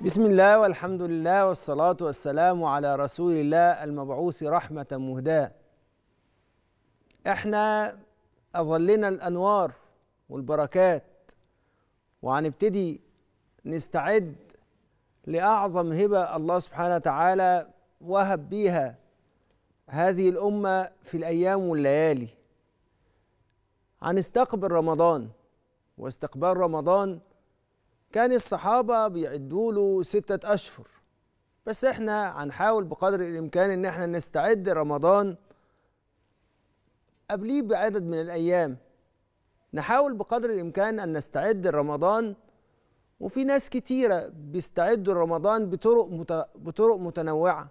بسم الله والحمد لله والصلاة والسلام على رسول الله المبعوث رحمة مهداة احنا أظلنا الأنوار والبركات وهنبتدي نستعد لأعظم هبة الله سبحانه وتعالى وهب بيها هذه الأمة في الأيام والليالي هنستقبل رمضان واستقبال رمضان كان الصحابة بيعدوا له ستة أشهر بس احنا هنحاول بقدر الإمكان إن احنا نستعد رمضان قبليه بعدد من الأيام نحاول بقدر الإمكان أن نستعد رمضان وفي ناس كتيرة بيستعدوا رمضان بطرق مت... بطرق متنوعة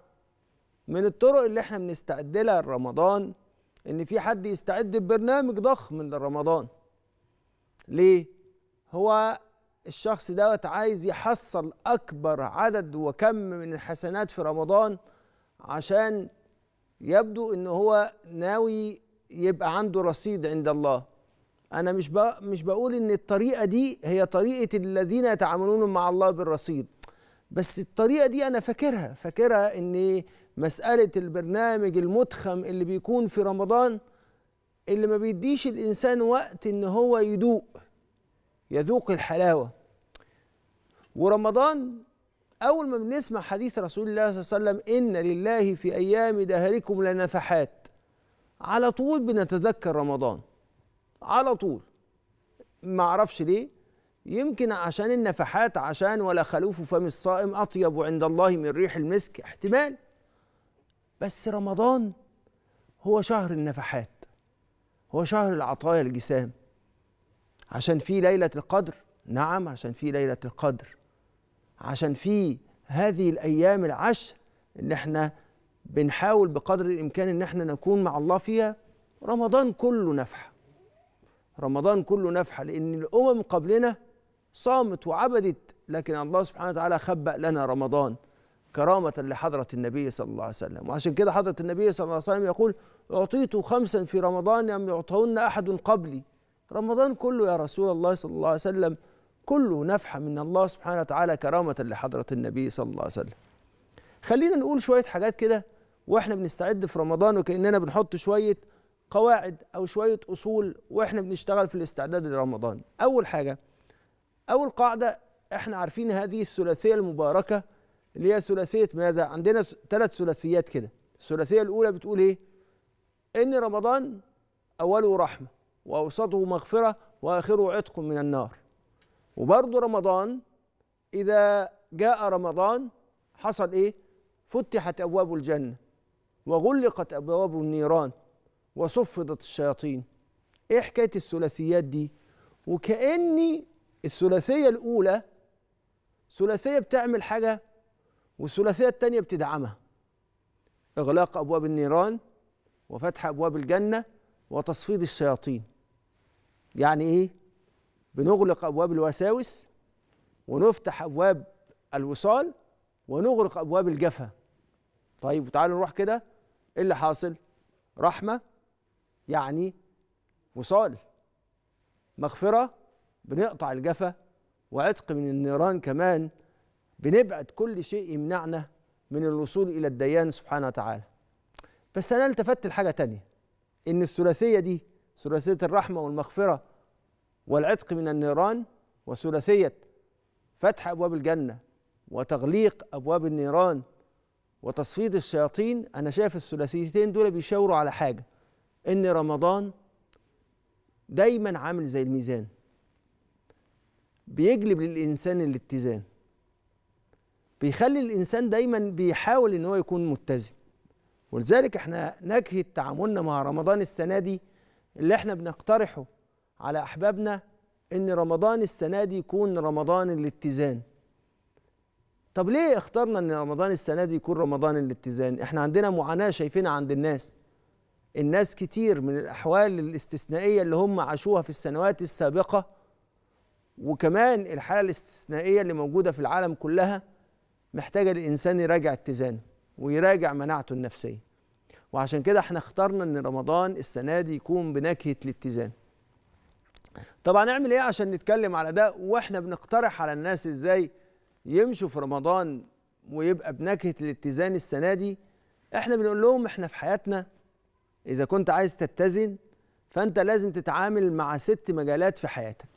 من الطرق اللي احنا بنستعد لها لرمضان ان في حد يستعد ببرنامج ضخم لرمضان ليه؟ هو الشخص دوت عايز يحصل اكبر عدد وكم من الحسنات في رمضان عشان يبدو ان هو ناوي يبقى عنده رصيد عند الله انا مش مش بقول ان الطريقه دي هي طريقه الذين يتعاملون مع الله بالرصيد بس الطريقه دي انا فاكرها فاكرها ان مساله البرنامج المتخم اللي بيكون في رمضان اللي ما بيديش الانسان وقت ان هو يدوق يذوق الحلاوه ورمضان أول ما بنسمع حديث رسول الله صلى الله عليه وسلم إن لله في أيام دهركم لنفحات على طول بنتذكر رمضان على طول ما أعرفش ليه يمكن عشان النفحات عشان ولا خلوف فم الصائم أطيب عند الله من ريح المسك احتمال بس رمضان هو شهر النفحات هو شهر العطايا الجسام عشان في ليلة القدر نعم عشان في ليلة القدر عشان في هذه الايام العشر اللي احنا بنحاول بقدر الامكان ان احنا نكون مع الله فيها رمضان كله نفحه رمضان كله نفحه لان الامم قبلنا صامت وعبدت لكن الله سبحانه وتعالى خبأ لنا رمضان كرامة لحضرة النبي صلى الله عليه وسلم وعشان كده حضرة النبي صلى الله عليه وسلم يقول أعطيت خمسا في رمضان لم يعطهن أحد قبلي رمضان كله يا رسول الله صلى الله عليه وسلم كله نفحة من الله سبحانه وتعالى كرامة لحضرة النبي صلى الله عليه وسلم خلينا نقول شوية حاجات كده واحنا بنستعد في رمضان وكأننا بنحط شوية قواعد أو شوية أصول واحنا بنشتغل في الاستعداد لرمضان أول حاجة أول قاعدة احنا عارفين هذه الثلاثية المباركة اللي هي ثلاثية ماذا؟ عندنا ثلاث ثلاثيات كده الثلاثية الأولى بتقول إيه؟ إن رمضان أوله رحمة وأوسطه مغفرة وآخره عتق من النار وبرضه رمضان إذا جاء رمضان حصل إيه؟ فتحت أبواب الجنة وغلقت أبواب النيران وصفدت الشياطين إيه حكاية الثلاثيات دي؟ وكأني الثلاثية الأولى ثلاثية بتعمل حاجة والثلاثية التانية بتدعمها إغلاق أبواب النيران وفتح أبواب الجنة وتصفيد الشياطين يعني إيه؟ بنغلق ابواب الوساوس ونفتح ابواب الوصال ونغلق ابواب الجفا طيب وتعالوا نروح كده ايه اللي حاصل رحمه يعني وصال مغفره بنقطع الجفا وعتق من النيران كمان بنبعد كل شيء يمنعنا من الوصول الى الديان سبحانه وتعالى بس انا التفت لحاجه تانية ان الثلاثيه دي ثلاثيه الرحمه والمغفره والعتق من النيران وثلاثية فتح أبواب الجنة وتغليق أبواب النيران وتصفيد الشياطين أنا شايف الثلاثيتين دول بيشاوروا على حاجة إن رمضان دايما عامل زي الميزان بيجلب للإنسان الاتزان بيخلي الإنسان دايما بيحاول إن هو يكون متزن ولذلك احنا نجهد تعاملنا مع رمضان السنة دي اللي احنا بنقترحه على احبابنا ان رمضان السنه دي يكون رمضان الاتزان طب ليه اخترنا ان رمضان السنه دي يكون رمضان الاتزان احنا عندنا معاناه شايفينها عند الناس الناس كتير من الاحوال الاستثنائيه اللي هم عاشوها في السنوات السابقه وكمان الحاله الاستثنائيه اللي موجوده في العالم كلها محتاجه الانسان يراجع اتزانه ويراجع مناعته النفسيه وعشان كده احنا اخترنا ان رمضان السنه دي يكون بنكهه الاتزان طب هنعمل ايه عشان نتكلم على ده واحنا بنقترح على الناس ازاي يمشوا في رمضان ويبقى بنكهه الاتزان السنه دي احنا بنقول لهم احنا في حياتنا اذا كنت عايز تتزن فانت لازم تتعامل مع ست مجالات في حياتك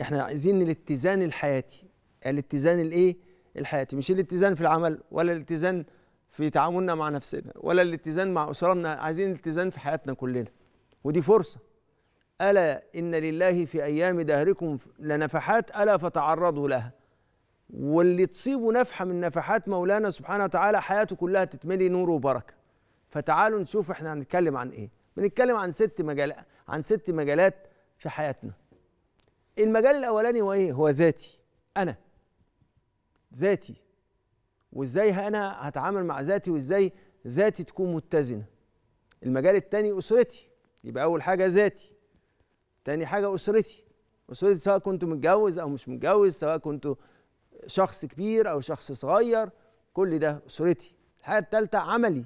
احنا عايزين الاتزان الحياتي الاتزان الايه الحياتي مش الاتزان في العمل ولا الاتزان في تعاملنا مع نفسنا ولا الاتزان مع اسرنا عايزين الاتزان في حياتنا كلنا ودي فرصه ألا إن لله في أيام دهركم لنفحات ألا فتعرضوا لها واللي تصيبوا نفحة من نفحات مولانا سبحانه وتعالى حياته كلها تتملي نور وبركة فتعالوا نشوف احنا هنتكلم عن ايه بنتكلم عن ست مجالات عن ست مجالات في حياتنا المجال الأولاني هو ايه هو ذاتي أنا ذاتي وازاي أنا هتعامل مع ذاتي وازاي ذاتي تكون متزنة المجال الثاني أسرتي يبقى أول حاجة ذاتي تاني حاجه اسرتي اسرتي سواء كنت متجوز او مش متجوز سواء كنت شخص كبير او شخص صغير كل ده اسرتي الحاجه التالتة عملي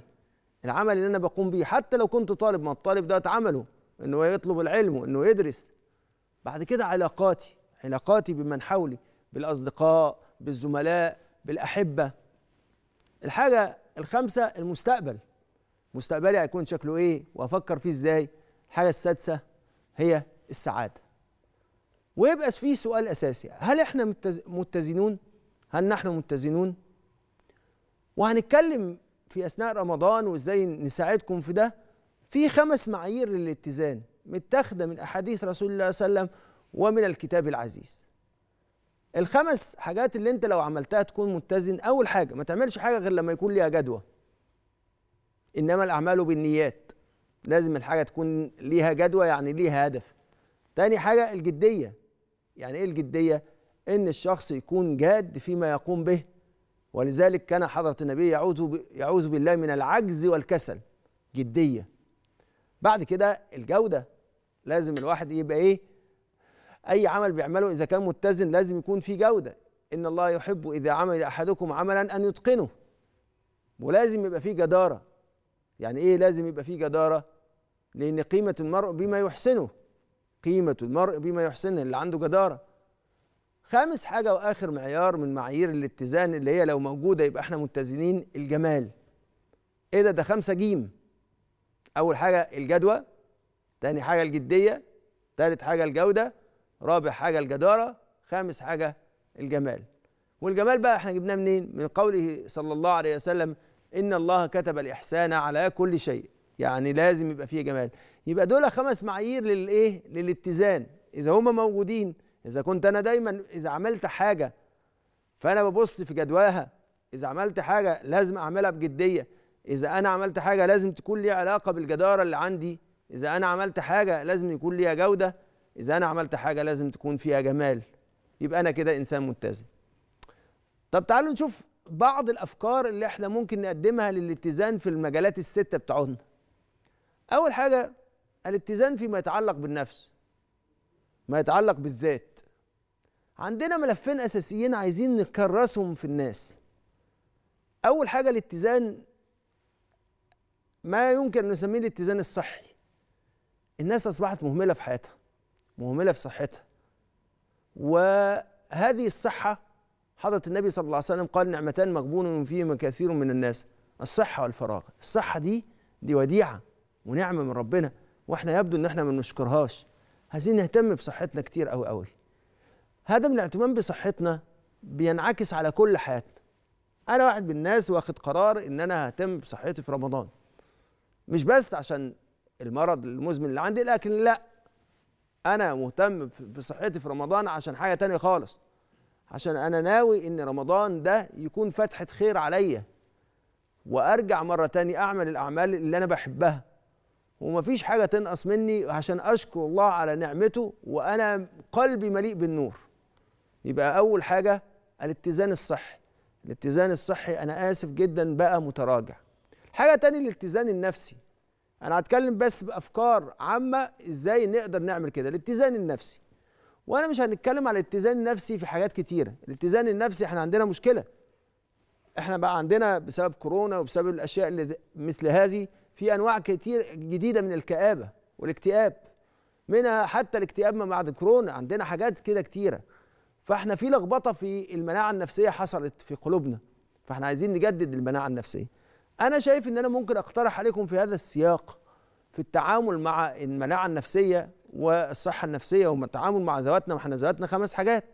العمل اللي انا بقوم بيه حتى لو كنت طالب ما الطالب ده عمله انه يطلب العلم وانه يدرس بعد كده علاقاتي علاقاتي بمن حولي بالاصدقاء بالزملاء بالاحبه الحاجه الخامسه المستقبل مستقبلي هيكون شكله ايه وافكر فيه ازاي الحاجه السادسه هي السعاده ويبقى فيه سؤال اساسي هل احنا متزنون هل نحن متزنون وهنتكلم في اثناء رمضان وازاي نساعدكم في ده في خمس معايير للاتزان متاخده من احاديث رسول الله صلى الله عليه وسلم ومن الكتاب العزيز الخمس حاجات اللي انت لو عملتها تكون متزن اول حاجه ما تعملش حاجه غير لما يكون ليها جدوى انما الاعمال بالنيات لازم الحاجه تكون ليها جدوى يعني ليها هدف تاني حاجه الجديه يعني ايه الجديه ان الشخص يكون جاد فيما يقوم به ولذلك كان حضره النبي يعوذ يعوذ بالله من العجز والكسل جديه بعد كده الجوده لازم الواحد يبقى ايه اي عمل بيعمله اذا كان متزن لازم يكون فيه جوده ان الله يحب اذا عمل احدكم عملا ان يتقنه ولازم يبقى فيه جداره يعني ايه لازم يبقى فيه جداره لان قيمه المرء بما يحسنه قيمة المرء بما يحسنه اللي عنده جدارة خامس حاجة وآخر معيار من معايير الاتزان اللي هي لو موجودة يبقى احنا متزنين الجمال ايه ده ده خمسة جيم أول حاجة الجدوى تاني حاجة الجدية تالت حاجة الجودة رابع حاجة الجدارة خامس حاجة الجمال والجمال بقى احنا جبناه منين؟ من قوله صلى الله عليه وسلم إن الله كتب الإحسان على كل شيء يعني لازم يبقى فيه جمال يبقى دول خمس معايير للايه للاتزان اذا هما موجودين اذا كنت انا دايما اذا عملت حاجه فانا ببص في جدواها اذا عملت حاجه لازم اعملها بجديه اذا انا عملت حاجه لازم تكون ليها علاقه بالجداره اللي عندي اذا انا عملت حاجه لازم يكون ليها جوده اذا انا عملت حاجه لازم تكون فيها جمال يبقى انا كده انسان متزن طب تعالوا نشوف بعض الافكار اللي احنا ممكن نقدمها للاتزان في المجالات السته بتاعتنا اول حاجه الاتزان فيما يتعلق بالنفس ما يتعلق بالذات عندنا ملفين اساسيين عايزين نكرسهم في الناس اول حاجه الاتزان ما يمكن أن نسميه الاتزان الصحي الناس اصبحت مهمله في حياتها مهمله في صحتها وهذه الصحه حضره النبي صلى الله عليه وسلم قال نعمتان مغبون فيهما كثير من الناس الصحه والفراغ الصحه دي دي وديعه ونعمه من ربنا واحنا يبدو ان احنا ما بنشكرهاش عايزين نهتم بصحتنا كتير قوي قوي من الاهتمام بصحتنا بينعكس على كل حياتنا انا واحد من الناس واخد قرار ان انا ههتم بصحتي في رمضان مش بس عشان المرض المزمن اللي عندي لكن لا انا مهتم بصحتي في رمضان عشان حاجه تانية خالص عشان انا ناوي ان رمضان ده يكون فتحه خير عليا وارجع مره تانية اعمل الاعمال اللي انا بحبها ومفيش حاجة تنقص مني عشان أشكر الله على نعمته وأنا قلبي مليء بالنور يبقى أول حاجة الاتزان الصحي الاتزان الصحي أنا آسف جدا بقى متراجع حاجة تاني الاتزان النفسي أنا هتكلم بس بأفكار عامة إزاي نقدر نعمل كده الاتزان النفسي وأنا مش هنتكلم على الاتزان النفسي في حاجات كتيرة الاتزان النفسي إحنا عندنا مشكلة إحنا بقى عندنا بسبب كورونا وبسبب الأشياء اللي مثل هذه في انواع كتير جديده من الكآبه والاكتئاب منها حتى الاكتئاب ما بعد كورونا عندنا حاجات كده كتيره فاحنا في لخبطه في المناعه النفسيه حصلت في قلوبنا فاحنا عايزين نجدد المناعه النفسيه انا شايف ان انا ممكن اقترح عليكم في هذا السياق في التعامل مع المناعه النفسيه والصحه النفسيه والتعامل مع ذواتنا واحنا ذواتنا خمس حاجات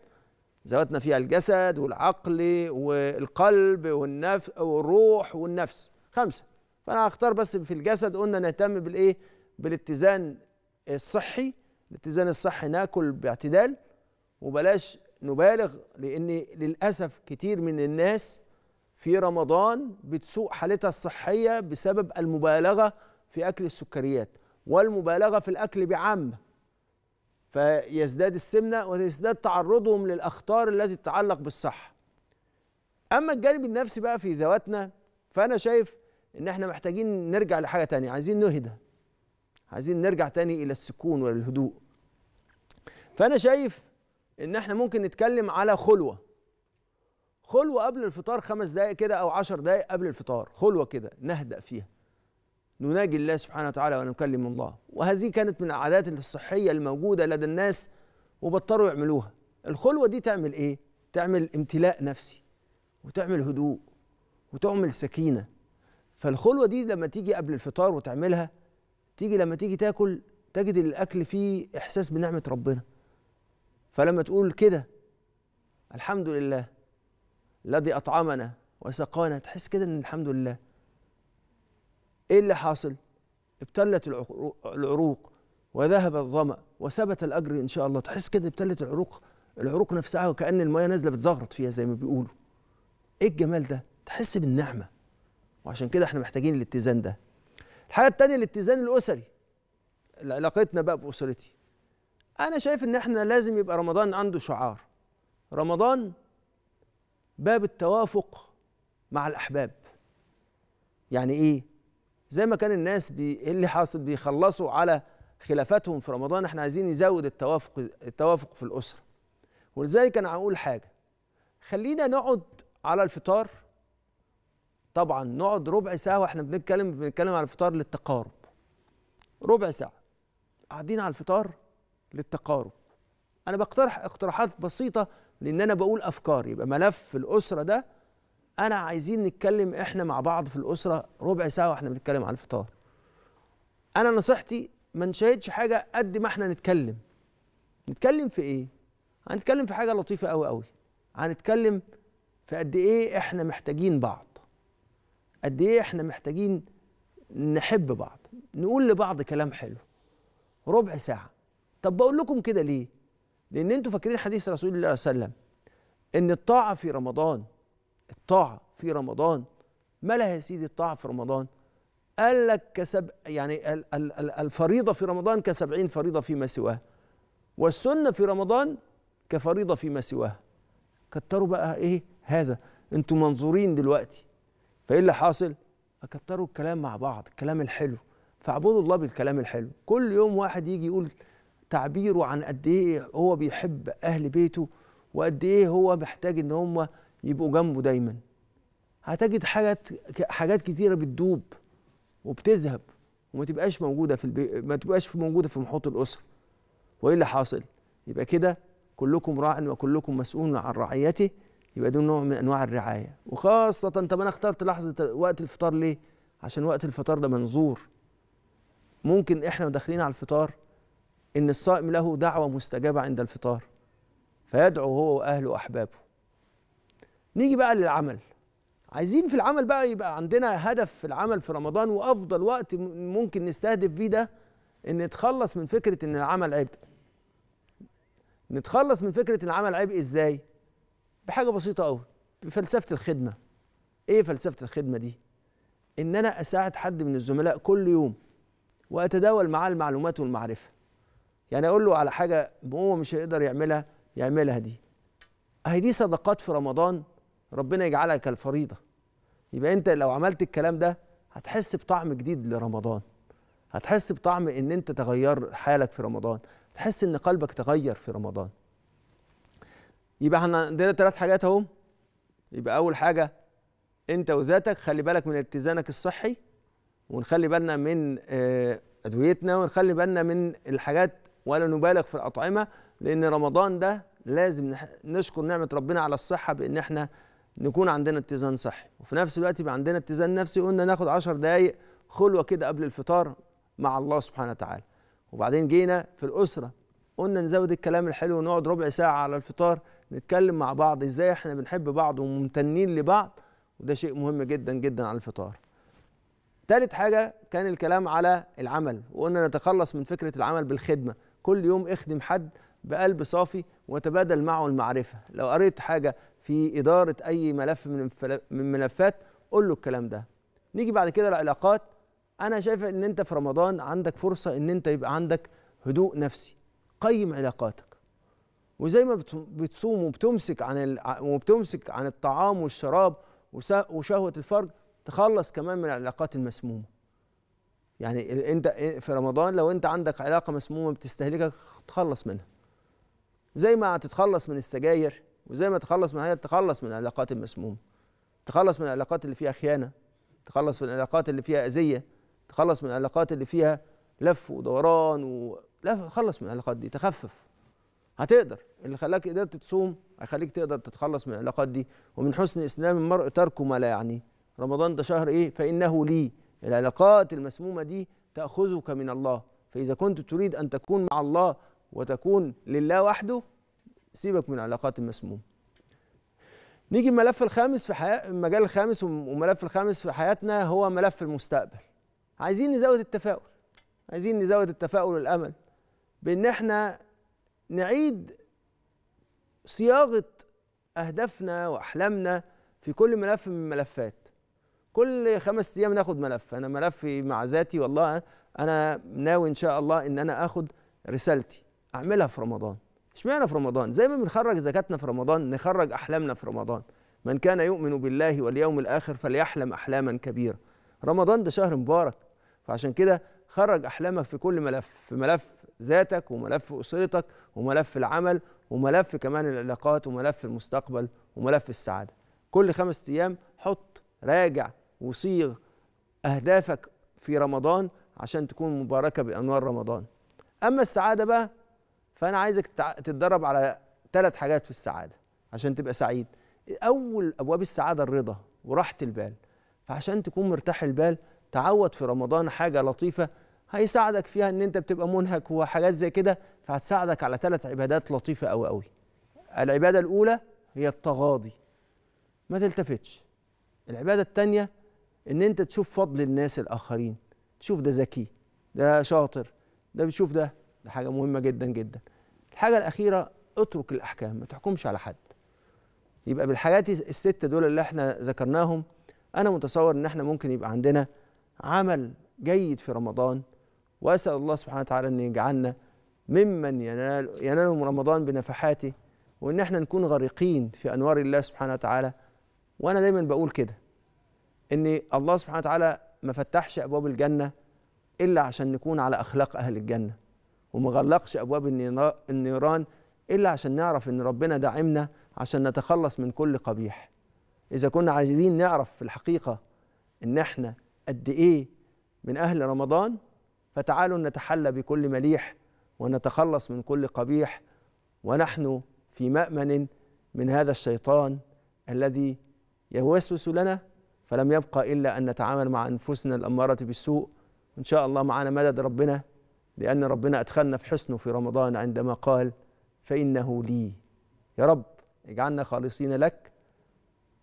ذواتنا فيها الجسد والعقل والقلب والنفس والروح والنفس خمسه فانا هختار بس في الجسد قلنا نهتم بالايه بالاتزان الصحي الاتزان الصحي ناكل باعتدال وبلاش نبالغ لان للاسف كتير من الناس في رمضان بتسوء حالتها الصحيه بسبب المبالغه في اكل السكريات والمبالغه في الاكل بعامه فيزداد السمنه ويزداد تعرضهم للاخطار التي تتعلق بالصحه اما الجانب النفسي بقى في ذواتنا فانا شايف ان احنا محتاجين نرجع لحاجه تانية عايزين نهدى عايزين نرجع تاني الى السكون والهدوء فانا شايف ان احنا ممكن نتكلم على خلوه خلوه قبل الفطار خمس دقائق كده او عشر دقائق قبل الفطار خلوه كده نهدأ فيها نناجي الله سبحانه وتعالى ونكلم الله وهذه كانت من العادات الصحيه الموجوده لدى الناس وبطلوا يعملوها الخلوه دي تعمل ايه تعمل امتلاء نفسي وتعمل هدوء وتعمل سكينه فالخلوه دي لما تيجي قبل الفطار وتعملها تيجي لما تيجي تاكل تجد الاكل فيه احساس بنعمه ربنا فلما تقول كده الحمد لله الذي اطعمنا وسقانا تحس كده ان الحمد لله ايه اللي حاصل ابتلت العروق وذهب الظما وثبت الاجر ان شاء الله تحس كده ابتلت العروق العروق نفسها وكان المياه نازله بتزغرط فيها زي ما بيقولوا ايه الجمال ده تحس بالنعمه وعشان كده احنا محتاجين الاتزان ده الحاجه الثانيه الاتزان الاسري علاقتنا بقى باسرتي انا شايف ان احنا لازم يبقى رمضان عنده شعار رمضان باب التوافق مع الاحباب يعني ايه زي ما كان الناس بي اللي حاصل بيخلصوا على خلافاتهم في رمضان احنا عايزين نزود التوافق التوافق في الاسره ولذلك انا هقول حاجه خلينا نقعد على الفطار طبعا نقعد ربع ساعه واحنا بنتكلم بنتكلم على الفطار للتقارب ربع ساعه قاعدين على الفطار للتقارب انا بقترح اقتراحات بسيطه لان انا بقول افكار يبقى ملف الاسره ده انا عايزين نتكلم احنا مع بعض في الاسره ربع ساعه واحنا بنتكلم على الفطار انا نصيحتي ما نشاهدش حاجه قد ما احنا نتكلم نتكلم في ايه هنتكلم في حاجه لطيفه قوي قوي هنتكلم في قد ايه احنا محتاجين بعض قد ايه احنا محتاجين نحب بعض نقول لبعض كلام حلو ربع ساعه طب بقول لكم كده ليه لان انتوا فاكرين حديث رسول الله صلى الله عليه وسلم ان الطاعه في رمضان الطاعه في رمضان ما لها يا سيدي الطاعه في رمضان قال لك كسب يعني الفريضه في رمضان كسبعين فريضه فيما سواه والسنه في رمضان كفريضه فيما سواها كتروا بقى ايه هذا انتوا منظورين دلوقتي فايه اللي حاصل فكتروا الكلام مع بعض الكلام الحلو فاعبدوا الله بالكلام الحلو كل يوم واحد يجي يقول تعبيره عن قد ايه هو بيحب اهل بيته وقد ايه هو محتاج ان هم يبقوا جنبه دايما هتجد حاجات حاجات كثيره بتدوب وبتذهب وما تبقاش موجوده في البي... ما تبقاش موجوده في محوط الاسره وايه اللي حاصل يبقى كده كلكم راع وكلكم مسؤول عن رعيته يبقى ده نوع من انواع الرعايه وخاصه طب انا اخترت لحظه وقت الفطار ليه عشان وقت الفطار ده منظور ممكن احنا داخلين على الفطار ان الصائم له دعوه مستجابه عند الفطار فيدعو هو واهله واحبابه نيجي بقى للعمل عايزين في العمل بقى يبقى عندنا هدف في العمل في رمضان وافضل وقت ممكن نستهدف بيه ده ان نتخلص من فكره ان العمل عبء نتخلص من فكره ان العمل عبء ازاي بحاجه بسيطه قوي بفلسفه الخدمه ايه فلسفه الخدمه دي ان انا اساعد حد من الزملاء كل يوم واتداول معاه المعلومات والمعرفه يعني اقول له على حاجه هو مش هيقدر يعملها يعملها دي اهي دي صدقات في رمضان ربنا يجعلها كالفريضه يبقى انت لو عملت الكلام ده هتحس بطعم جديد لرمضان هتحس بطعم ان انت تغير حالك في رمضان تحس ان قلبك تغير في رمضان يبقى احنا عندنا ثلاث حاجات اهو يبقى اول حاجه انت وذاتك خلي بالك من اتزانك الصحي ونخلي بالنا من آه، ادويتنا ونخلي بالنا من الحاجات ولا نبالغ في الاطعمه لان رمضان ده لازم نشكر نعمه ربنا على الصحه بان احنا نكون عندنا اتزان صحي وفي نفس الوقت يبقى عندنا اتزان نفسي قلنا ناخد 10 دقائق خلوه كده قبل الفطار مع الله سبحانه وتعالى وبعدين جينا في الاسره قلنا نزود الكلام الحلو ونقعد ربع ساعه على الفطار نتكلم مع بعض ازاي احنا بنحب بعض وممتنين لبعض وده شيء مهم جدا جدا على الفطار ثالث حاجة كان الكلام على العمل وقلنا نتخلص من فكرة العمل بالخدمة كل يوم اخدم حد بقلب صافي وتبادل معه المعرفة لو قريت حاجة في إدارة أي ملف من ملفات قول له الكلام ده نيجي بعد كده العلاقات أنا شايف إن أنت في رمضان عندك فرصة إن أنت يبقى عندك هدوء نفسي قيم علاقاتك وزي ما بتصوم وبتمسك عن وبتمسك عن الطعام والشراب وشهوه الفرج تخلص كمان من العلاقات المسمومه يعني انت في رمضان لو انت عندك علاقه مسمومه بتستهلكك تخلص منها زي ما هتتخلص من السجاير وزي ما تخلص من حاجات تخلص من العلاقات المسمومه تخلص من العلاقات اللي فيها خيانه تخلص من العلاقات اللي فيها اذيه تخلص من العلاقات اللي فيها لف ودوران و... لا تخلص من العلاقات دي تخفف هتقدر اللي خلاك قدرت تصوم هيخليك تقدر تتخلص من العلاقات دي ومن حسن اسلام المرء تركه ما لا يعنيه رمضان ده شهر ايه فانه لي العلاقات المسمومه دي تاخذك من الله فاذا كنت تريد ان تكون مع الله وتكون لله وحده سيبك من العلاقات المسمومه نيجي الملف الخامس في حياة المجال الخامس والملف الخامس في حياتنا هو ملف المستقبل عايزين نزود التفاؤل عايزين نزود التفاؤل والامل بان احنا نعيد صياغه اهدافنا واحلامنا في كل ملف من الملفات كل خمس ايام ناخد ملف انا ملفي مع ذاتي والله انا ناوي ان شاء الله ان انا اخد رسالتي اعملها في رمضان اشمعنى في رمضان زي ما بنخرج زكاتنا في رمضان نخرج احلامنا في رمضان من كان يؤمن بالله واليوم الاخر فليحلم احلاما كبيره رمضان ده شهر مبارك فعشان كده خرج احلامك في كل ملف في ملف ذاتك وملف اسرتك وملف العمل وملف كمان العلاقات وملف المستقبل وملف السعاده كل خمس ايام حط راجع وصيغ اهدافك في رمضان عشان تكون مباركه بانوار رمضان اما السعاده بقى فانا عايزك تتدرب على ثلاث حاجات في السعاده عشان تبقى سعيد اول ابواب السعاده الرضا وراحه البال فعشان تكون مرتاح البال تعود في رمضان حاجه لطيفه هيساعدك فيها ان انت بتبقى منهك وحاجات زي كده فهتساعدك على ثلاث عبادات لطيفه قوي قوي العباده الاولى هي التغاضي ما تلتفتش العباده الثانيه ان انت تشوف فضل الناس الاخرين تشوف ده ذكي ده شاطر ده بتشوف ده ده حاجه مهمه جدا جدا الحاجه الاخيره اترك الاحكام ما تحكمش على حد يبقى بالحاجات الستة دول اللي احنا ذكرناهم انا متصور ان احنا ممكن يبقى عندنا عمل جيد في رمضان وأسأل الله سبحانه وتعالى أن يجعلنا ممن ينال ينالهم رمضان بنفحاته وإن احنا نكون غريقين في أنوار الله سبحانه وتعالى وأنا دايما بقول كده إن الله سبحانه وتعالى ما فتحش أبواب الجنة إلا عشان نكون على أخلاق أهل الجنة وما غلقش أبواب النيران إلا عشان نعرف إن ربنا داعمنا عشان نتخلص من كل قبيح إذا كنا عايزين نعرف في الحقيقة إن احنا قد إيه من أهل رمضان فتعالوا نتحلى بكل مليح ونتخلص من كل قبيح ونحن في مامن من هذا الشيطان الذي يوسوس لنا فلم يبقى الا ان نتعامل مع انفسنا الاماره بالسوء وان شاء الله معنا مدد ربنا لان ربنا ادخلنا في حسنه في رمضان عندما قال فانه لي يا رب اجعلنا خالصين لك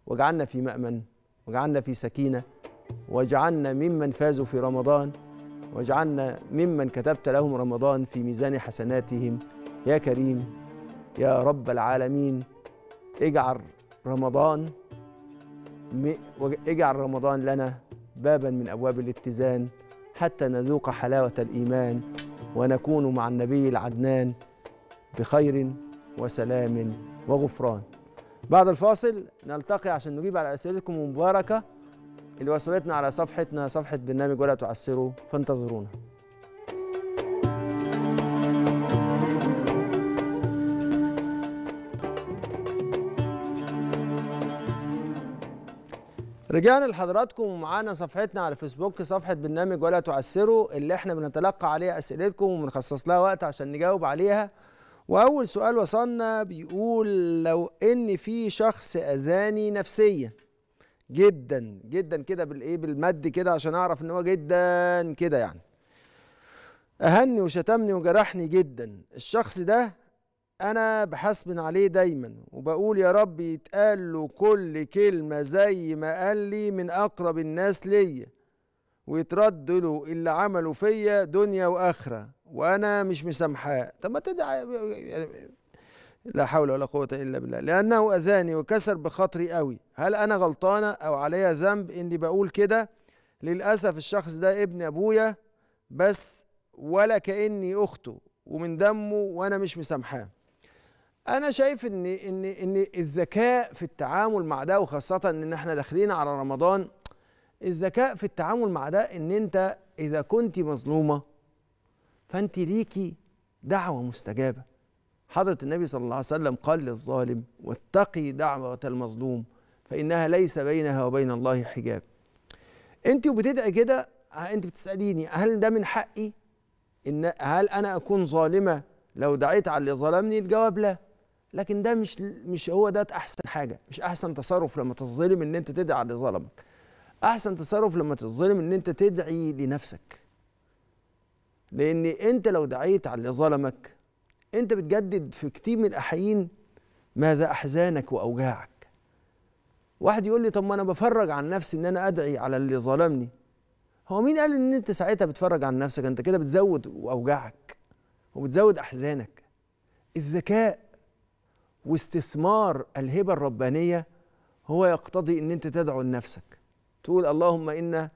واجعلنا في مامن واجعلنا في سكينه واجعلنا ممن فازوا في رمضان واجعلنا ممن كتبت لهم رمضان في ميزان حسناتهم يا كريم يا رب العالمين اجعل رمضان اجعل رمضان لنا بابا من ابواب الاتزان حتى نذوق حلاوه الايمان ونكون مع النبي العدنان بخير وسلام وغفران بعد الفاصل نلتقي عشان نجيب على اسئلتكم المباركه اللي وصلتنا على صفحتنا صفحة برنامج ولا تعسروا فانتظرونا رجعنا لحضراتكم ومعانا صفحتنا على فيسبوك صفحة برنامج ولا تعسروا اللي احنا بنتلقى عليها اسئلتكم وبنخصص لها وقت عشان نجاوب عليها واول سؤال وصلنا بيقول لو ان في شخص اذاني نفسيا جدا جدا كده بالايه بالمد كده عشان اعرف ان هو جدا كده يعني اهني وشتمني وجرحني جدا الشخص ده انا بحسب عليه دايما وبقول يا رب يتقال له كل كلمه زي ما قال لي من اقرب الناس ليا ويترد له اللي عمله فيا دنيا واخره وانا مش مسامحاه طب ما تدعي يعني لا حول ولا قوة إلا بالله لأنه أذاني وكسر بخاطري قوي هل أنا غلطانة أو عليا ذنب إني بقول كده للأسف الشخص ده ابن أبويا بس ولا كأني أخته ومن دمه وأنا مش مسامحاه أنا شايف إن إن إن الذكاء في التعامل مع ده وخاصة إن إحنا داخلين على رمضان الذكاء في التعامل مع ده إن أنت إذا كنت مظلومة فأنت ليكي دعوة مستجابة حضرة النبي صلى الله عليه وسلم قال للظالم واتقي دعوة المظلوم فإنها ليس بينها وبين الله حجاب أنت وبتدعي كده أنت بتسأليني هل ده من حقي إن هل أنا أكون ظالمة لو دعيت على اللي ظلمني الجواب لا لكن ده مش مش هو ده أحسن حاجة مش أحسن تصرف لما تظلم إن أنت تدعي على اللي ظلمك أحسن تصرف لما تظلم إن أنت تدعي لنفسك لأن أنت لو دعيت على اللي ظلمك انت بتجدد في كتير من الاحيين ماذا احزانك واوجاعك واحد يقول لي طب ما انا بفرج عن نفسي ان انا ادعي على اللي ظلمني هو مين قال ان انت ساعتها بتفرج عن نفسك انت كده بتزود اوجاعك وبتزود احزانك الذكاء واستثمار الهبه الربانيه هو يقتضي ان انت تدعو لنفسك تقول اللهم ان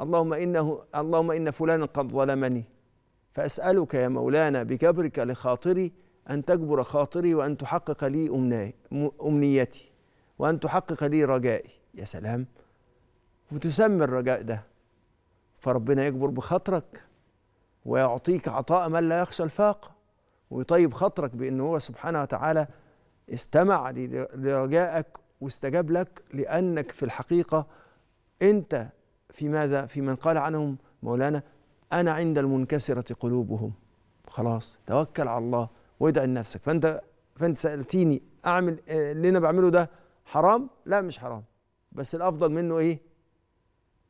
اللهم انه اللهم ان فلانا قد ظلمني فأسألك يا مولانا بكبرك لخاطري أن تجبر خاطري وأن تحقق لي أمنيتي وأن تحقق لي رجائي يا سلام وتسمي الرجاء ده فربنا يجبر بخاطرك ويعطيك عطاء من لا يخشى الفاقة ويطيب خاطرك بأنه هو سبحانه وتعالى استمع لرجائك واستجاب لك لأنك في الحقيقة أنت في ماذا؟ في من قال عنهم مولانا أنا عند المنكسرة قلوبهم خلاص توكل على الله وادعي لنفسك فأنت فأنت سألتيني أعمل آه، اللي أنا بعمله ده حرام لا مش حرام بس الأفضل منه إيه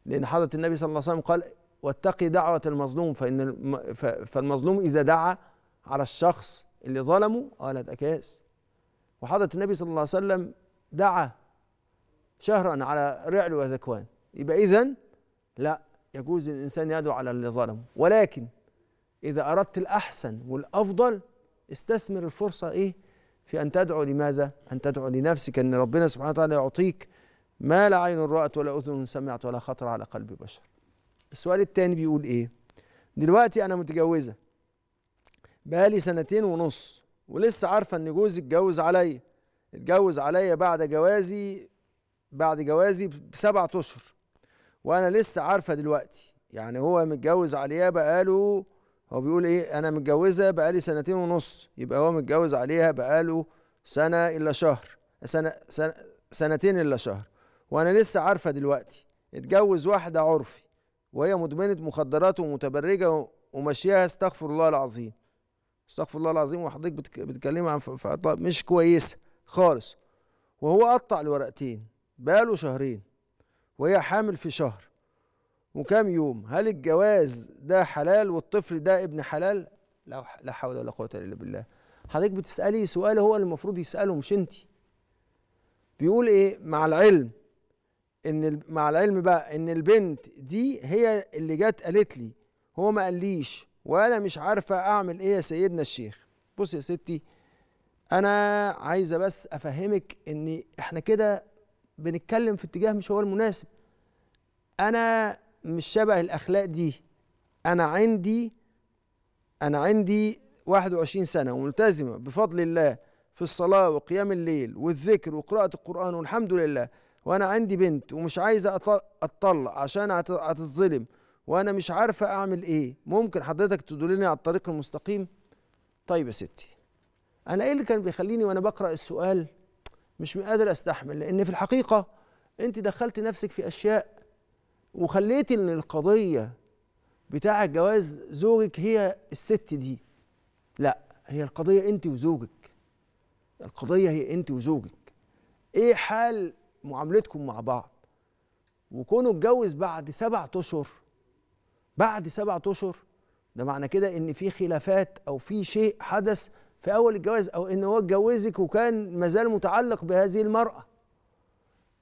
لأن حضرة النبي صلى الله عليه وسلم قال واتقي دعوة المظلوم فإن فالمظلوم إذا دعا على الشخص اللي ظلمه قال ده كاس وحضرة النبي صلى الله عليه وسلم دعا شهرا على رعل وذكوان يبقى إذن لا يجوز للإنسان يدعو على اللي ظلمه ولكن إذا أردت الأحسن والأفضل استثمر الفرصة إيه في أن تدعو لماذا؟ أن تدعو لنفسك أن ربنا سبحانه وتعالى يعطيك ما لا عين رأت ولا أذن سمعت ولا خطر على قلب بشر السؤال الثاني بيقول إيه؟ دلوقتي أنا متجوزة بقالي سنتين ونص ولسه عارفة إن جوزي اتجوز عليا اتجوز عليا بعد جوازي بعد جوازي بسبعة أشهر وانا لسه عارفه دلوقتي يعني هو متجوز عليها بقاله هو بيقول ايه انا متجوزه بقالي سنتين ونص يبقى هو متجوز عليها بقاله سنه الا شهر سنه, سنة سنتين الا شهر وانا لسه عارفه دلوقتي اتجوز واحده عرفي وهي مدمنه مخدرات ومتبرجه ومشيها استغفر الله العظيم استغفر الله العظيم وحضرتك بتكلمي عن مش كويسه خالص وهو قطع الورقتين بقاله شهرين وهي حامل في شهر وكام يوم هل الجواز ده حلال والطفل ده ابن حلال لا لا حول ولا قوه الا بالله حضرتك بتسالي سؤال هو المفروض يساله مش انت بيقول ايه مع العلم ان مع العلم بقى ان البنت دي هي اللي جت قالت لي هو ما قاليش وانا مش عارفه اعمل ايه يا سيدنا الشيخ بص يا ستي انا عايزه بس افهمك ان احنا كده بنتكلم في اتجاه مش هو المناسب انا مش شبه الاخلاق دي انا عندي انا عندي 21 سنه وملتزمه بفضل الله في الصلاه وقيام الليل والذكر وقراءه القران والحمد لله وانا عندي بنت ومش عايزه اتطلق عشان هتتظلم وانا مش عارفه اعمل ايه ممكن حضرتك تدلني على الطريق المستقيم طيب يا ستي انا ايه اللي كان بيخليني وانا بقرا السؤال مش قادر استحمل لان في الحقيقه انت دخلت نفسك في اشياء وخليتي ان القضيه بتاع جواز زوجك هي الست دي لا هي القضيه انت وزوجك القضيه هي انت وزوجك ايه حال معاملتكم مع بعض وكونه اتجوز بعد سبعة اشهر بعد سبعة اشهر ده معنى كده ان في خلافات او في شيء حدث في اول الجواز او ان هو اتجوزك وكان مازال متعلق بهذه المراه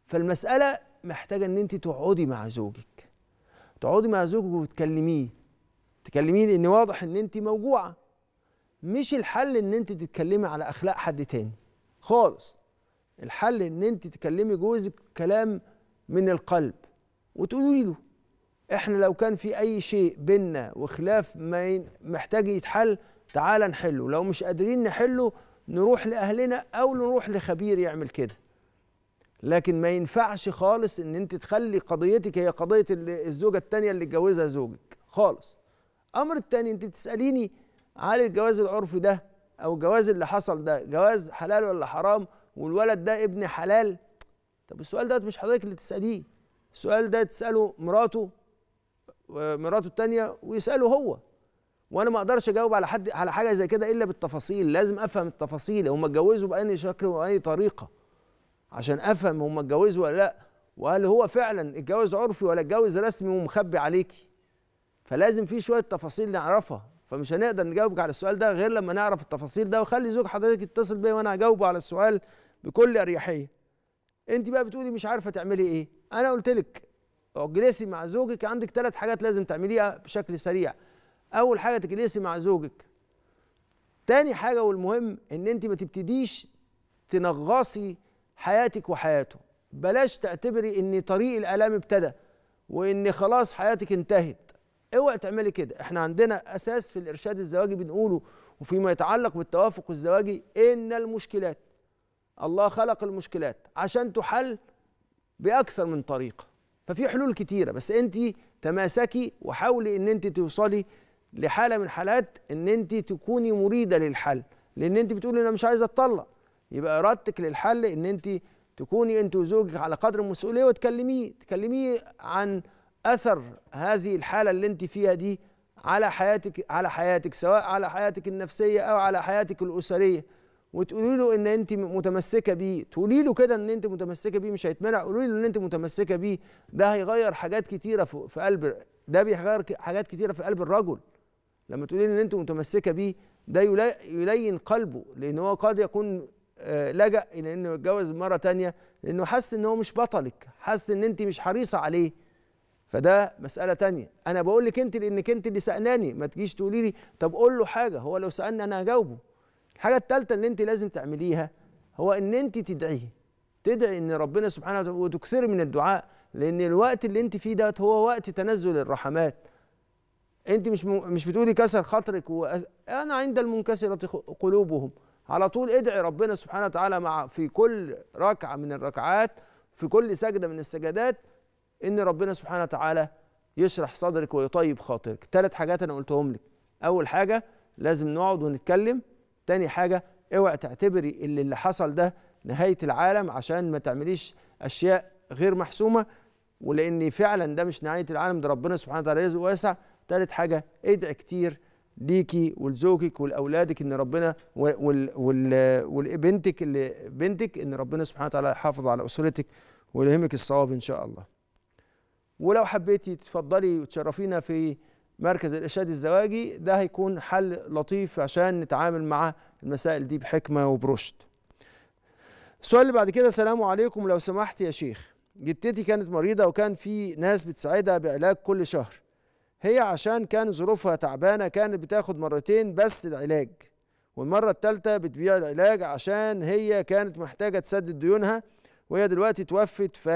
فالمساله محتاجه ان انت تقعدي مع زوجك تقعدي مع زوجك وتكلميه تكلميه لان واضح ان انت موجوعه مش الحل ان انت تتكلمي على اخلاق حد تاني خالص الحل ان انت تكلمي جوزك كلام من القلب وتقولي له احنا لو كان في اي شيء بينا وخلاف ما محتاج يتحل تعال نحله لو مش قادرين نحله نروح لأهلنا أو نروح لخبير يعمل كده لكن ما ينفعش خالص ان انت تخلي قضيتك هي قضيه الزوجه الثانيه اللي اتجوزها زوجك خالص امر الثاني انت بتساليني على الجواز العرفي ده او الجواز اللي حصل ده جواز حلال ولا حرام والولد ده ابن حلال طب السؤال ده مش حضرتك اللي تساليه السؤال ده تساله مراته آه، مراته الثانيه ويساله هو وانا ما اقدرش اجاوب على حد على حاجه زي كده الا بالتفاصيل لازم افهم التفاصيل هم اتجوزوا بأي شكل وأي طريقه عشان افهم هم اتجوزوا ولا لا وهل هو فعلا اتجوز عرفي ولا اتجوز رسمي ومخبي عليكي فلازم في شويه تفاصيل نعرفها فمش هنقدر نجاوبك على السؤال ده غير لما نعرف التفاصيل ده وخلي زوج حضرتك يتصل بيا وانا هجاوبه على السؤال بكل اريحيه انت بقى بتقولي مش عارفه تعملي ايه انا قلت لك اجلسي مع زوجك عندك ثلاث حاجات لازم تعمليها بشكل سريع اول حاجه تجلسي مع زوجك تاني حاجه والمهم ان انت ما تبتديش تنغصي حياتك وحياته بلاش تعتبري ان طريق الالام ابتدى وان خلاص حياتك انتهت اوعي تعملي كده احنا عندنا اساس في الارشاد الزواجي بنقوله وفيما يتعلق بالتوافق الزواجي ان المشكلات الله خلق المشكلات عشان تحل باكثر من طريقه ففي حلول كتيره بس انت تماسكي وحاولي ان انت توصلي لحاله من حالات ان انت تكوني مريده للحل لان انت بتقولي انا مش عايزه اتطلق يبقى ارادتك للحل ان انت تكوني انت وزوجك على قدر المسؤوليه وتكلميه تكلميه عن اثر هذه الحاله اللي انت فيها دي على حياتك على حياتك سواء على حياتك النفسيه او على حياتك الاسريه وتقولي له ان انت متمسكه بيه تقولي له كده ان انت متمسكه بيه مش هيتمنع قولي له ان انت متمسكه بيه ده هيغير حاجات كتيره في قلب ده بيغير حاجات كتيره في قلب الرجل لما تقولي ان انت متمسكه بيه ده يلين قلبه لان هو قد يكون آه، لجأ الى انه يتجوز مره تانية لانه حس ان هو مش بطلك حس ان انت مش حريصه عليه فده مسألة تانية أنا بقول لك أنت لأنك أنت اللي سألاني ما تجيش تقولي لي طب قول له حاجة هو لو سألني أنا هجاوبه الحاجة الثالثة اللي أنت لازم تعمليها هو أن أنت تدعيه تدعي أن ربنا سبحانه وتكثر وتكثري من الدعاء لأن الوقت اللي أنت فيه ده هو وقت تنزل الرحمات انت مش مش بتقولي كسر خاطرك و... انا عند المنكسره قلوبهم على طول ادعي ربنا سبحانه وتعالى مع في كل ركعه من الركعات في كل سجده من السجدات ان ربنا سبحانه وتعالى يشرح صدرك ويطيب خاطرك ثلاث حاجات انا قلتهم لك اول حاجه لازم نقعد ونتكلم تاني حاجه اوعي تعتبري اللي اللي حصل ده نهايه العالم عشان ما تعمليش اشياء غير محسومه ولان فعلا ده مش نهايه العالم ده ربنا سبحانه وتعالى رزق واسع تالت حاجة ادعي كتير ليكي ولزوجك ولاولادك ان ربنا وبنتك اللي بنتك ان ربنا سبحانه وتعالى يحافظ على اسرتك ويلهمك الصواب ان شاء الله. ولو حبيتي تتفضلي وتشرفينا في مركز الارشاد الزواجي ده هيكون حل لطيف عشان نتعامل مع المسائل دي بحكمه وبرشد. السؤال اللي بعد كده السلام عليكم لو سمحت يا شيخ جدتي كانت مريضه وكان في ناس بتساعدها بعلاج كل شهر هي عشان كان ظروفها تعبانة كانت بتاخد مرتين بس العلاج والمرة التالتة بتبيع العلاج عشان هي كانت محتاجة تسدد ديونها وهي دلوقتي توفت ف...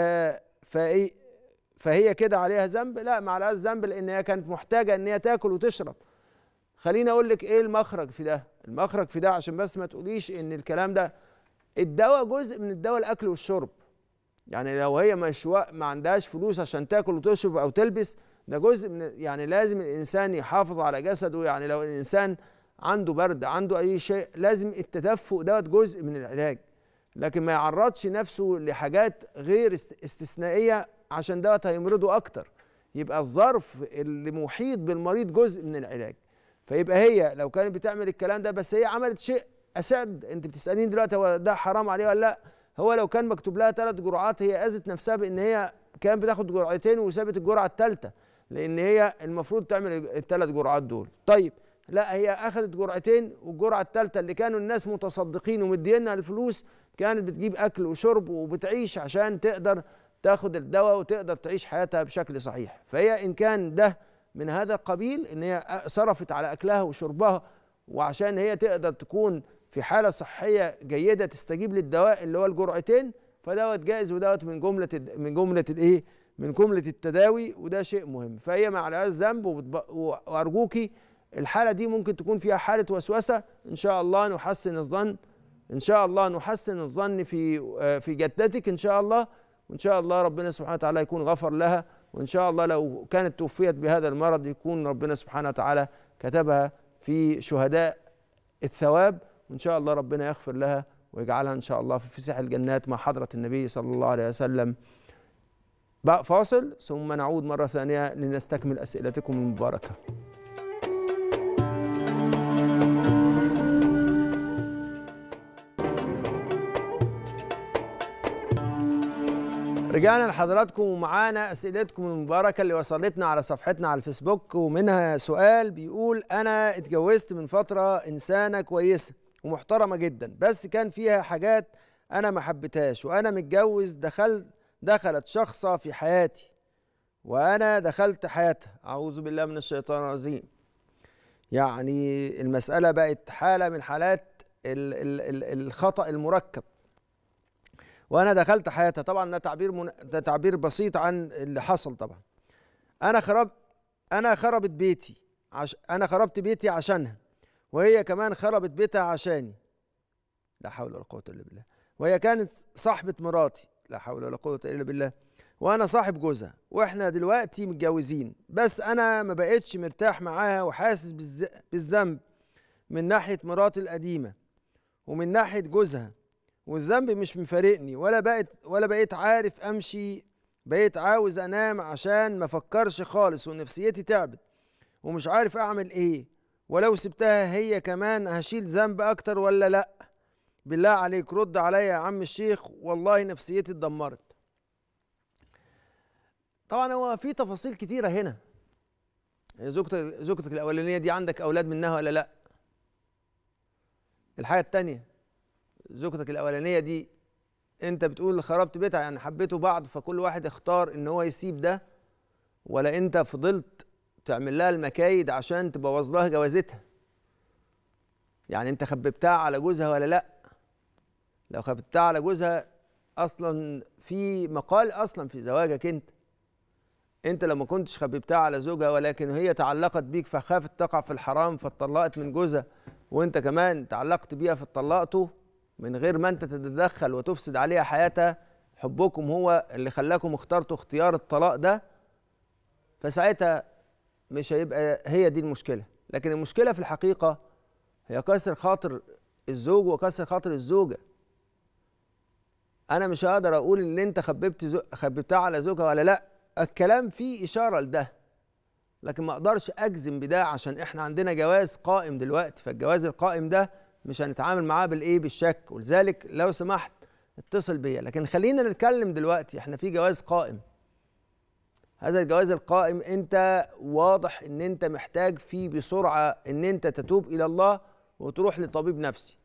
فإيه فهي كده عليها ذنب لا ما عليهاش ذنب لان هي كانت محتاجه ان هي تاكل وتشرب خليني اقول لك ايه المخرج في ده المخرج في ده عشان بس ما تقوليش ان الكلام ده الدواء جزء من الدواء الاكل والشرب يعني لو هي مش ما عندهاش فلوس عشان تاكل وتشرب او تلبس ده جزء من يعني لازم الانسان يحافظ على جسده يعني لو الانسان عنده برد عنده اي شيء لازم التدفق دوت جزء من العلاج لكن ما يعرضش نفسه لحاجات غير استثنائيه عشان دوت هيمرضه اكتر يبقى الظرف اللي محيط بالمريض جزء من العلاج فيبقى هي لو كانت بتعمل الكلام ده بس هي عملت شيء اسد انت بتساليني دلوقتي هو ده حرام عليه ولا لا هو لو كان مكتوب لها ثلاث جرعات هي اذت نفسها بان هي كانت بتاخد جرعتين وسابت الجرعه الثالثه لان هي المفروض تعمل الثلاث جرعات دول طيب لا هي اخذت جرعتين والجرعه الثالثه اللي كانوا الناس متصدقين ومدينها الفلوس كانت بتجيب اكل وشرب وبتعيش عشان تقدر تاخد الدواء وتقدر تعيش حياتها بشكل صحيح فهي ان كان ده من هذا القبيل ان هي صرفت على اكلها وشربها وعشان هي تقدر تكون في حاله صحيه جيده تستجيب للدواء اللي هو الجرعتين فدوت جائز ودوت من جمله من جمله الايه؟ من جمله التداوي وده شيء مهم فهي ما عليهاش ذنب وارجوكي الحاله دي ممكن تكون فيها حاله وسوسه ان شاء الله نحسن الظن ان شاء الله نحسن الظن في آه، في جدتك ان شاء الله وان شاء الله ربنا سبحانه وتعالى يكون غفر لها وان شاء الله لو كانت توفيت بهذا المرض يكون ربنا سبحانه وتعالى كتبها في شهداء الثواب وإن شاء الله ربنا يغفر لها ويجعلها إن شاء الله في فسح الجنات مع حضرة النبي صلى الله عليه وسلم بقى فاصل ثم نعود مرة ثانية لنستكمل أسئلتكم المباركة رجعنا لحضراتكم ومعانا اسئلتكم المباركه اللي وصلتنا على صفحتنا على الفيسبوك ومنها سؤال بيقول انا اتجوزت من فتره انسانه كويسه ومحترمه جدا بس كان فيها حاجات انا ما حبيتهاش وانا متجوز دخلت دخلت شخصه في حياتي وانا دخلت حياتها اعوذ بالله من الشيطان الرجيم يعني المساله بقت حاله من حالات الخطا المركب وانا دخلت حياتها طبعا ده تعبير من... ده تعبير بسيط عن اللي حصل طبعا انا خرب انا خربت بيتي عش... انا خربت بيتي عشانها وهي كمان خربت بيتها عشاني لا حول ولا قوة إلا بالله وهي كانت صاحبة مراتي لا حول ولا قوة إلا بالله وأنا صاحب جوزها وإحنا دلوقتي متجوزين بس أنا ما بقتش مرتاح معاها وحاسس بالذنب من ناحية مراتي القديمة ومن ناحية جوزها والذنب مش مفارقني ولا بقت ولا بقيت عارف أمشي بقيت عاوز أنام عشان ما أفكرش خالص ونفسيتي تعبت ومش عارف أعمل إيه ولو سبتها هي كمان هشيل ذنب اكتر ولا لا بالله عليك رد عليا يا عم الشيخ والله نفسيتي اتدمرت طبعا هو في تفاصيل كتيره هنا زوجتك زوجتك الاولانيه دي عندك اولاد منها ولا لا الحاجه التانية زوجتك الاولانيه دي انت بتقول خربت بيتها يعني حبيتوا بعض فكل واحد اختار ان هو يسيب ده ولا انت فضلت تعمل لها المكايد عشان تبوظ لها جوازتها يعني انت خببتها على جوزها ولا لا لو خببتها على جوزها اصلا في مقال اصلا في زواجك انت انت لو ما كنتش خببتها على زوجها ولكن هي تعلقت بيك فخافت تقع في الحرام فاتطلقت من جوزها وانت كمان تعلقت بيها فاتطلقته من غير ما انت تتدخل وتفسد عليها حياتها حبكم هو اللي خلاكم اخترتوا اختيار الطلاق ده فساعتها مش هيبقى هي دي المشكله لكن المشكله في الحقيقه هي كسر خاطر الزوج وكسر خاطر الزوجه انا مش هقدر اقول ان انت خببت زو... خببتها على زوجها ولا لا الكلام فيه اشاره لده لكن ما اقدرش اجزم بده عشان احنا عندنا جواز قائم دلوقتي فالجواز القائم ده مش هنتعامل معاه بالايه بالشك ولذلك لو سمحت اتصل بيا لكن خلينا نتكلم دلوقتي احنا في جواز قائم هذا الجواز القائم انت واضح ان انت محتاج فيه بسرعه ان انت تتوب الى الله وتروح لطبيب نفسي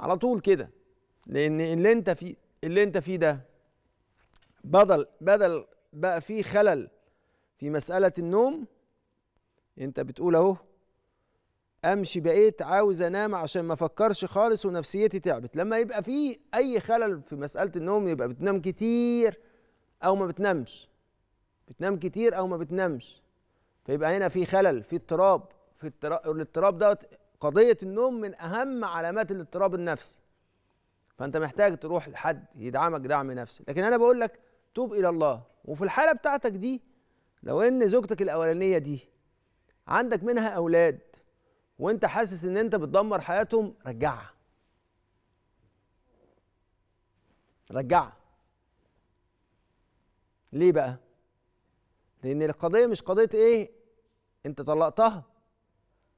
على طول كده لان اللي انت فيه اللي انت فيه ده بدل بدل بقى فيه خلل في مساله النوم انت بتقول اهو امشي بقيت عاوز انام عشان ما افكرش خالص ونفسيتي تعبت لما يبقى فيه اي خلل في مساله النوم يبقى بتنام كتير او ما بتنامش بتنام كتير او ما بتنامش فيبقى هنا في خلل في اضطراب في الاضطراب دوت قضيه النوم من اهم علامات الاضطراب النفسي فانت محتاج تروح لحد يدعمك دعم نفسي لكن انا بقول لك توب الى الله وفي الحاله بتاعتك دي لو ان زوجتك الاولانيه دي عندك منها اولاد وانت حاسس ان انت بتدمر حياتهم رجعها رجعها ليه بقى لان القضيه مش قضيه ايه انت طلقتها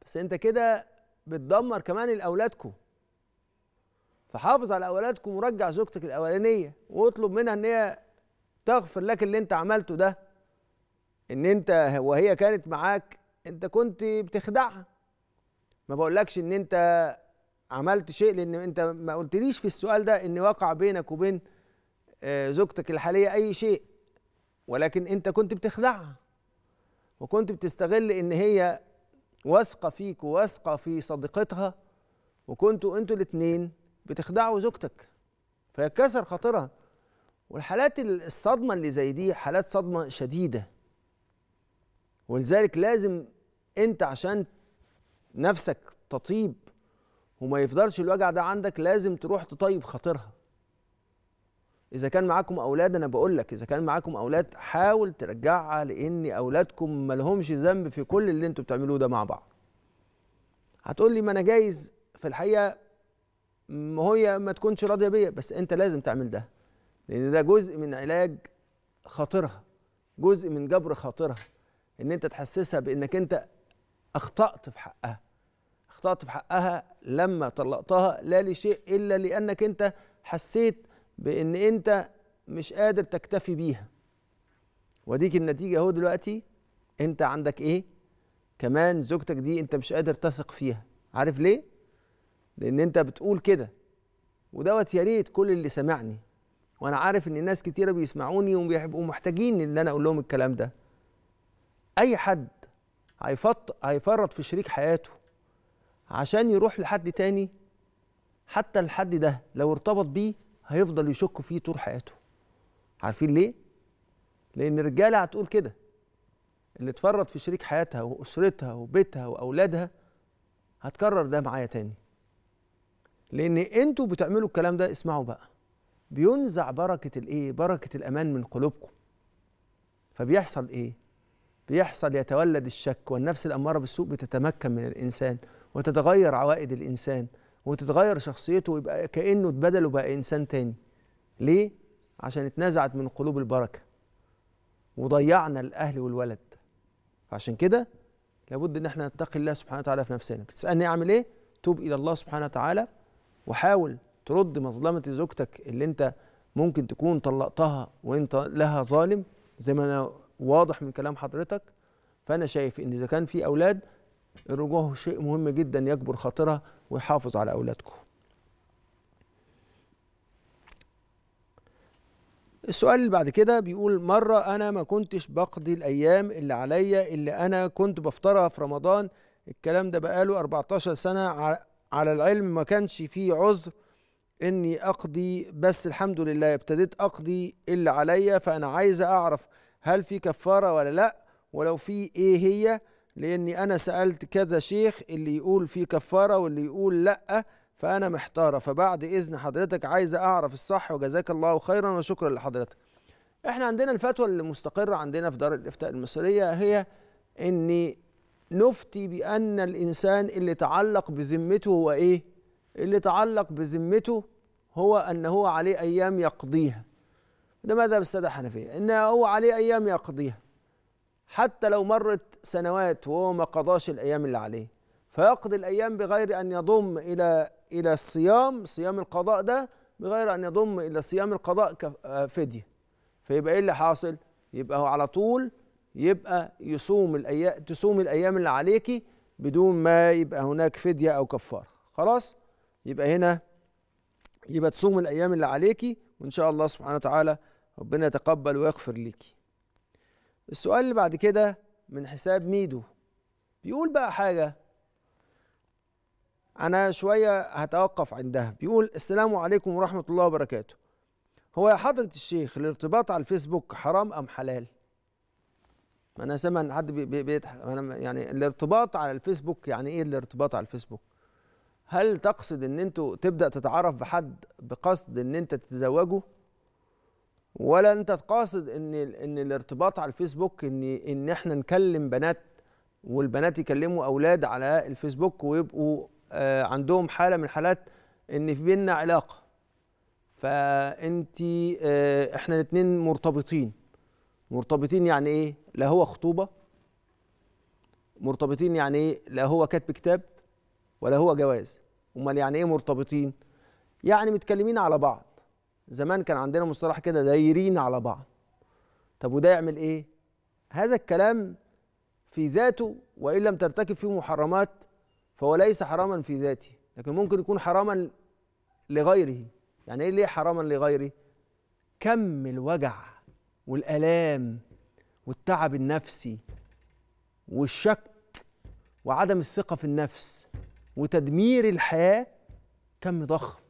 بس انت كده بتدمر كمان لاولادكم فحافظ على اولادكم ورجع زوجتك الاولانيه واطلب منها ان هي تغفر لك اللي انت عملته ده ان انت وهي كانت معاك انت كنت بتخدعها ما بقولكش ان انت عملت شيء لان انت ما قلتليش في السؤال ده ان وقع بينك وبين آه، زوجتك الحاليه اي شيء ولكن انت كنت بتخدعها وكنت بتستغل ان هي واثقه فيك وواثقه في صديقتها وكنتوا انتوا الاثنين بتخدعوا زوجتك فيتكسر خاطرها والحالات الصدمه اللي زي دي حالات صدمه شديده ولذلك لازم انت عشان نفسك تطيب وما يفضلش الوجع ده عندك لازم تروح تطيب خاطرها اذا كان معاكم اولاد انا بقول لك اذا كان معاكم اولاد حاول ترجعها لان اولادكم ما لهمش ذنب في كل اللي انتوا بتعملوه ده مع بعض هتقول لي ما انا جايز في الحقيقه ما هي ما تكونش راضيه بيا بس انت لازم تعمل ده لان ده جزء من علاج خاطرها جزء من جبر خاطرها ان انت تحسسها بانك انت اخطات في حقها اخطات في حقها لما طلقتها لا لشيء الا لانك انت حسيت بان انت مش قادر تكتفي بيها وديك النتيجه اهو دلوقتي انت عندك ايه كمان زوجتك دي انت مش قادر تثق فيها عارف ليه لان انت بتقول كده ودوت يا ريت كل اللي سمعني وانا عارف ان ناس كتيره بيسمعوني وبيبقوا محتاجين ان انا اقول لهم الكلام ده اي حد هيفط هيفرط في شريك حياته عشان يروح لحد تاني حتى الحد ده لو ارتبط بيه هيفضل يشك فيه طول حياته عارفين ليه لان الرجاله هتقول كده اللي اتفرط في شريك حياتها واسرتها وبيتها واولادها هتكرر ده معايا تاني لان انتوا بتعملوا الكلام ده اسمعوا بقى بينزع بركه الايه بركه الامان من قلوبكم فبيحصل ايه بيحصل يتولد الشك والنفس الاماره بالسوء بتتمكن من الانسان وتتغير عوائد الانسان وتتغير شخصيته ويبقى كانه اتبدل وبقى انسان تاني ليه عشان اتنزعت من قلوب البركه وضيعنا الاهل والولد فعشان كده لابد ان احنا نتقي الله سبحانه وتعالى في نفسنا بتسالني اعمل ايه توب الى الله سبحانه وتعالى وحاول ترد مظلمه زوجتك اللي انت ممكن تكون طلقتها وانت لها ظالم زي ما انا واضح من كلام حضرتك فانا شايف ان اذا كان في اولاد الرجوع شيء مهم جدا يكبر خاطرها ويحافظ على أولادكم السؤال اللي بعد كده بيقول مرة أنا ما كنتش بقضي الأيام اللي عليا اللي أنا كنت بفطرها في رمضان الكلام ده بقاله 14 سنة على العلم ما كانش فيه عذر إني أقضي بس الحمد لله ابتديت أقضي اللي عليا فأنا عايزة أعرف هل في كفارة ولا لأ ولو في إيه هي لاني انا سالت كذا شيخ اللي يقول في كفاره واللي يقول لا فانا محتاره فبعد اذن حضرتك عايزه اعرف الصح وجزاك الله خيرا وشكرا لحضرتك احنا عندنا الفتوى المستقره عندنا في دار الافتاء المصريه هي ان نفتي بان الانسان اللي تعلق بذمته هو ايه اللي تعلق بذمته هو ان هو عليه ايام يقضيها ده ماذا بالساده الحنفيه ان هو عليه ايام يقضيها حتى لو مرت سنوات وهو ما قضاش الايام اللي عليه فيقضي الايام بغير ان يضم الى الى الصيام صيام القضاء ده بغير ان يضم الى صيام القضاء كفديه آه، فيبقى ايه اللي حاصل يبقى هو على طول يبقى يصوم الايام تصوم الايام اللي عليكي بدون ما يبقى هناك فديه او كفاره خلاص يبقى هنا يبقى تصوم الايام اللي عليكي وان شاء الله سبحانه وتعالى ربنا يتقبل ويغفر ليكي السؤال اللي بعد كده من حساب ميدو بيقول بقى حاجة أنا شوية هتوقف عندها بيقول السلام عليكم ورحمة الله وبركاته هو يا حضرة الشيخ الارتباط على الفيسبوك حرام أم حلال؟ ما أنا سامع إن حد بيضحك أنا يعني الارتباط على الفيسبوك يعني إيه الارتباط على الفيسبوك؟ هل تقصد إن أنتوا تبدأ تتعرف بحد بقصد إن أنت تتزوجه؟ ولا انت تقاصد ان ان الارتباط على الفيسبوك ان ان احنا نكلم بنات والبنات يكلموا اولاد على الفيسبوك ويبقوا آه، عندهم حاله من حالات ان في بيننا علاقه فانت آه، احنا الاثنين مرتبطين مرتبطين يعني ايه لا هو خطوبه مرتبطين يعني ايه لا هو كاتب كتاب ولا هو جواز امال يعني ايه مرتبطين يعني متكلمين على بعض زمان كان عندنا مصطلح كده دايرين على بعض طب وده يعمل ايه هذا الكلام في ذاته وان لم ترتكب فيه محرمات فهو ليس حراما في ذاته لكن ممكن يكون حراما لغيره يعني ايه ليه حراما لغيره كم الوجع والالام والتعب النفسي والشك وعدم الثقه في النفس وتدمير الحياه كم ضخم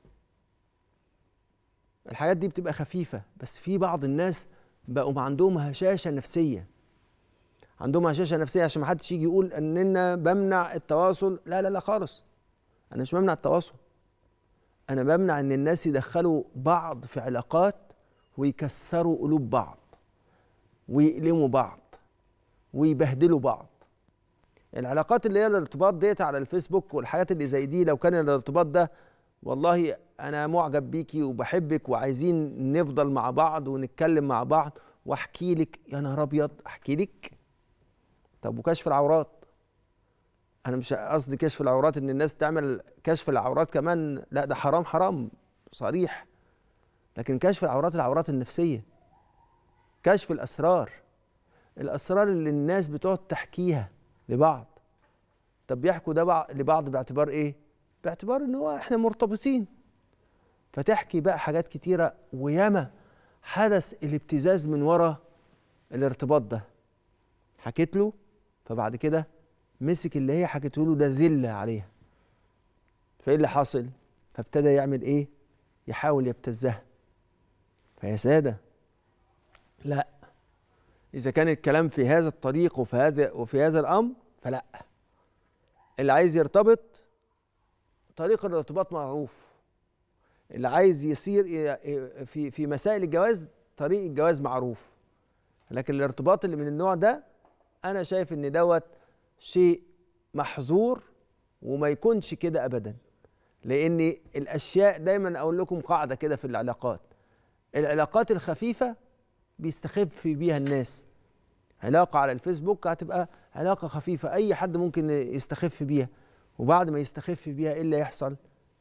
الحاجات دي بتبقى خفيفه بس في بعض الناس بقوا عندهم هشاشه نفسيه عندهم هشاشه نفسيه عشان ما حدش يجي يقول اننا بمنع التواصل لا لا لا خالص انا مش بمنع التواصل انا بمنع ان الناس يدخلوا بعض في علاقات ويكسروا قلوب بعض ويألموا بعض ويبهدلوا بعض العلاقات اللي هي الارتباط ديت على الفيسبوك والحاجات اللي زي دي لو كان الارتباط ده والله انا معجب بيكي وبحبك وعايزين نفضل مع بعض ونتكلم مع بعض واحكي لك يا نهار ابيض احكي لك طب وكشف العورات انا مش قصدي كشف العورات ان الناس تعمل كشف العورات كمان لا ده حرام حرام صريح لكن كشف العورات العورات النفسيه كشف الاسرار الاسرار اللي الناس بتقعد تحكيها لبعض طب بيحكوا ده لبعض باعتبار ايه باعتبار ان هو احنا مرتبطين فتحكي بقى حاجات كتيره وياما حدث الابتزاز من ورا الارتباط ده حكيت له فبعد كده مسك اللي هي حكيته له ده ذله عليها فايه اللي حاصل فابتدى يعمل ايه يحاول يبتزها فيا ساده لا اذا كان الكلام في هذا الطريق وفي هذا وفي هذا الامر فلا اللي عايز يرتبط طريق الارتباط معروف اللي عايز يسير في في مسائل الجواز طريق الجواز معروف لكن الارتباط اللي من النوع ده انا شايف ان دوت شيء محظور وما يكونش كده ابدا لان الاشياء دايما اقول لكم قاعده كده في العلاقات العلاقات الخفيفه بيستخف بيها الناس علاقه على الفيسبوك هتبقى علاقه خفيفه اي حد ممكن يستخف بيها وبعد ما يستخف بيها ايه اللي يحصل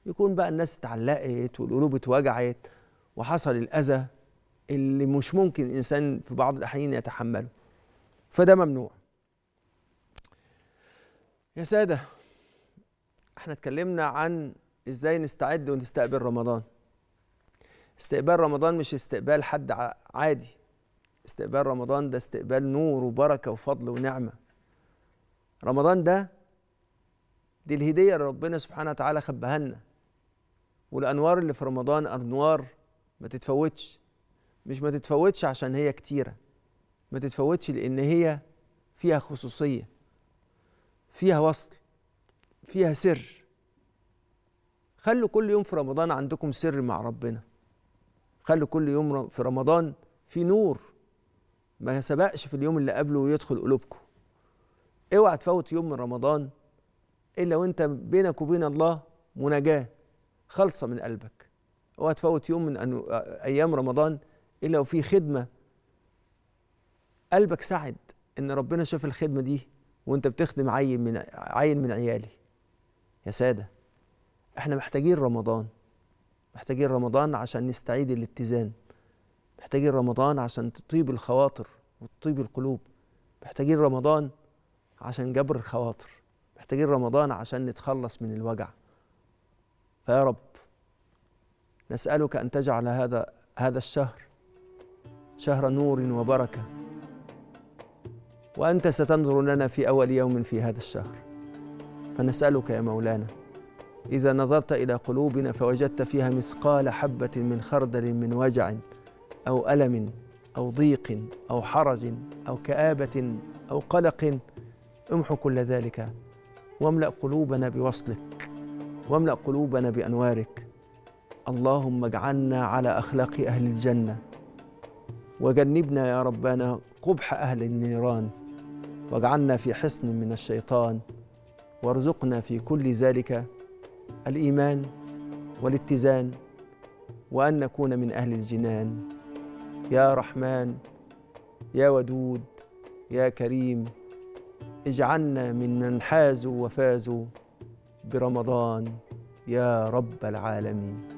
يكون بقى الناس اتعلقت والقلوب اتوجعت وحصل الاذى اللي مش ممكن انسان في بعض الاحيان يتحمله فده ممنوع يا ساده احنا اتكلمنا عن ازاي نستعد ونستقبل رمضان استقبال رمضان مش استقبال حد عادي استقبال رمضان ده استقبال نور وبركه وفضل ونعمه رمضان ده دي الهديه اللي ربنا سبحانه وتعالى خبها لنا والانوار اللي في رمضان انوار ما تتفوتش مش ما تتفوتش عشان هي كتيره ما تتفوتش لان هي فيها خصوصيه فيها وصل فيها سر خلوا كل يوم في رمضان عندكم سر مع ربنا خلوا كل يوم في رمضان في نور ما سبقش في اليوم اللي قبله ويدخل قلوبكم اوعى تفوت يوم من رمضان الا إيه وانت بينك وبين الله مناجاه خالصه من قلبك اوعى تفوت يوم من أنو ايام رمضان الا وفي خدمه قلبك سعد ان ربنا شاف الخدمه دي وانت بتخدم عين من عين من عيالي يا ساده احنا محتاجين رمضان محتاجين رمضان عشان نستعيد الاتزان محتاجين رمضان عشان تطيب الخواطر وتطيب القلوب محتاجين رمضان عشان جبر الخواطر محتاجين رمضان عشان نتخلص من الوجع فيا رب نسألك أن تجعل هذا هذا الشهر شهر نور وبركة وأنت ستنظر لنا في أول يوم في هذا الشهر فنسألك يا مولانا إذا نظرت إلى قلوبنا فوجدت فيها مثقال حبة من خردل من وجع أو ألم أو ضيق أو حرج أو كآبة أو قلق امحو كل ذلك واملأ قلوبنا بوصلك واملأ قلوبنا بأنوارك اللهم اجعلنا على أخلاق أهل الجنة وجنبنا يا ربنا قبح أهل النيران واجعلنا في حصن من الشيطان وارزقنا في كل ذلك الإيمان والاتزان وأن نكون من أهل الجنان يا رحمن يا ودود يا كريم اجعلنا ممن حازوا وفازوا برمضان يا رب العالمين